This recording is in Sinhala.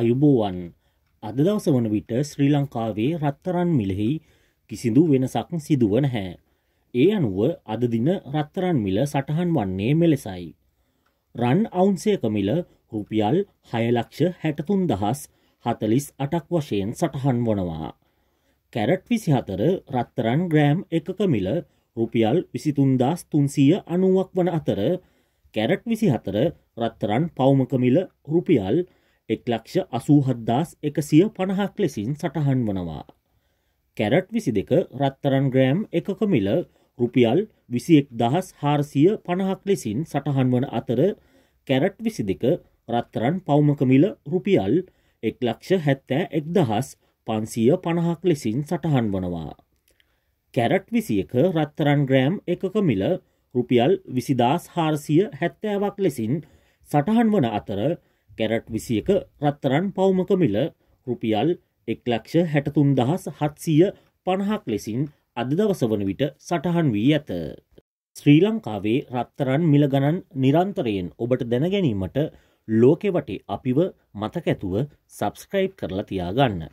අයුබෝවන් අද දවස වන විට ශ්‍රී ලංකාවේ රත්තරන් මිලෙහි කිසිදු වෙනසක් සිදුව නැහැ. ඒ අනුව අද දින රත්තරන් මිල සටහන් වන්නේ මෙලෙසයි. රන් අවුන්සේක මිල රුපියල් හයලක්ෂ හැටතුන් දහස් හතලිස් අටක් වශයෙන් සටහන් වනවා. කැරට් විසි හතර රත්තරන් ග්‍රෑම් එකක මිල රුපියල් විසිතුන්දස් තුන්සිය අනුවක් වන අතර කැරට් විසි හතර රත්තරන් පෞමකමිල රුපියල් එක්ලක්ෂ අසූහද්දාස් එකසිය පණහක් ලෙසින් සටහන් වනවා. කැරට් විසි දෙක රත්තරන් ග්‍රෑම් එකක මිල රුපියල් විසිෙක් දහස් හාරසිය පණහක් ලෙසින් සටහන් වන අතර කැරට් විසි දෙක රත්තරන් පෞමකමිල රුපියල් එක්ලක්ෂ හැත්තෑ එක් දහස් පන්සිය පණහක් ලෙසින් සටහන් වනවා. කැරට් විසි එක රත්තරන් ග්‍රෑම් එකක මිල රුපියල් විසිදස් හාරසිය හැත්තෑවක් ලෙසින් සටහන් වන අතර කැරට් විසි එක රත්තරන් පවුමක මිල රුපියල් එක්ලක්ෂ හැටතුන් දහස් හත්සිය පණහක් ලෙසින් අද දවස වන විට සටහන් වී ඇත. ශ්‍රී ලංකාවේ රත්තරන් මිල ගණන් නිරන්තරයෙන් ඔබට දැනගැනීමට ලෝකෙවටේ අපිව මතකැතුව සබස්ක්‍රයිබ් කරලා තියාගන්න.